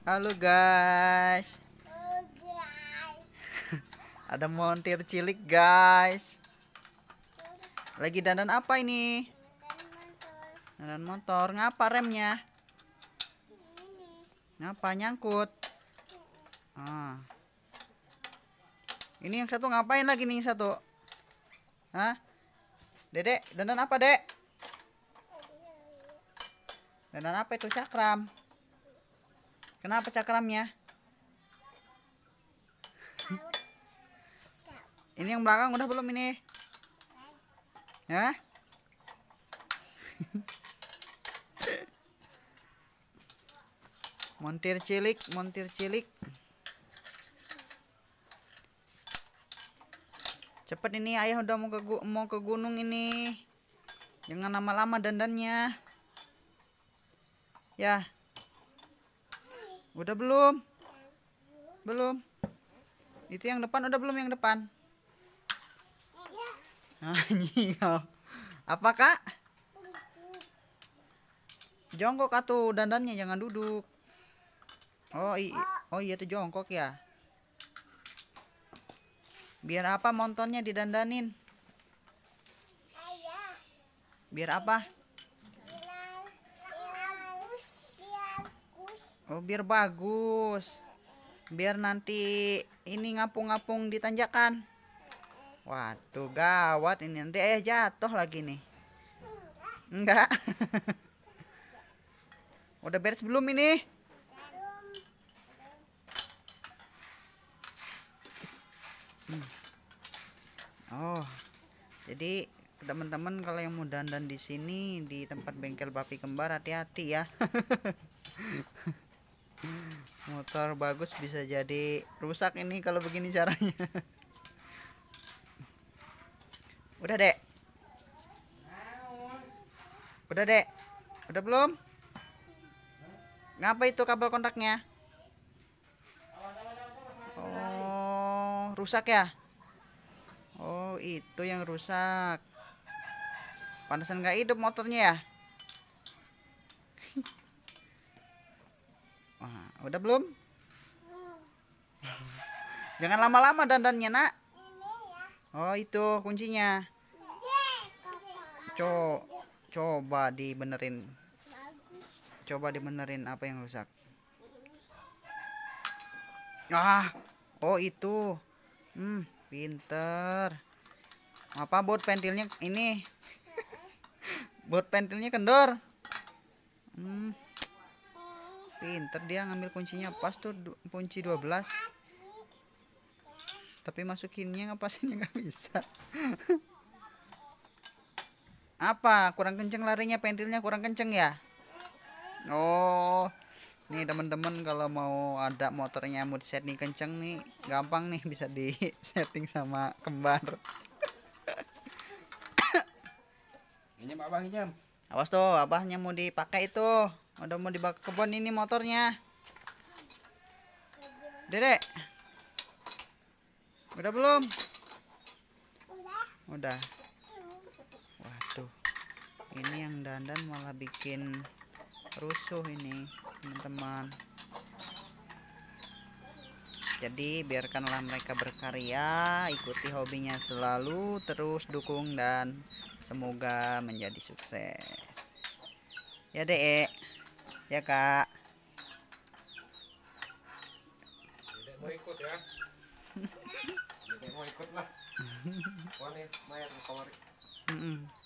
Halo guys. Ada montir cilik guys. Lagi dandan apa ini? Dandan motor. Ngapa remnya? Ngapa nyangkut? Ah. Ini yang satu ngapain lagi nih satu? Hah? Dedek, dandan apa, Dek? Dandan apa itu cakram? Kenapa cakramnya? ini yang belakang udah belum ini? Ya? montir cilik, montir cilik. Cepat ini ayah udah mau ke mau ke gunung ini. Jangan lama-lama dandannya. Ya. Udah belum? Belum. Itu yang depan udah belum yang depan? Iya. Apa kak? Jongkok atau dandannya jangan duduk. Oh, i oh iya tuh jongkok ya. Biar apa montonnya didandanin? Biar apa? oh biar bagus biar nanti ini ngapung-ngapung di tanjakan. waduh gawat ini nanti ayah jatuh lagi nih enggak udah beres belum ini hmm. oh jadi teman-teman kalau yang mau dandan di sini di tempat bengkel bapi kembar hati-hati ya motor bagus bisa jadi rusak ini kalau begini caranya udah dek udah dek udah belum ngapa itu kabel kontaknya oh rusak ya oh itu yang rusak Panasan nggak hidup motornya ya Udah belum? Jangan lama-lama dandannya, Nak. Oh, itu kuncinya. Co coba dibenerin. Coba dibenerin apa yang rusak. Ah, oh itu. Hmm, pinter. Apa buat pentilnya ini? buat pentilnya kendor. Hmm pinter dia ngambil kuncinya pas tuh kunci 12 tapi masukinnya ngepasinnya nggak bisa apa kurang kenceng larinya pentilnya kurang kenceng ya oh nih teman-teman kalau mau ada motornya mood set nih kenceng nih gampang nih bisa di setting sama kembar ini mbak bang jam Awas tuh, abahnya mau dipakai itu. Udah mau dibawa ke kebun ini motornya. Dedek. Udah belum? Udah. Waduh. Ini yang dandan malah bikin rusuh ini, teman-teman jadi biarkanlah mereka berkarya ikuti hobinya selalu terus dukung dan semoga menjadi sukses ya dek ya kak mau ikut ya mau ikut lah Wah nih, mayat favorit.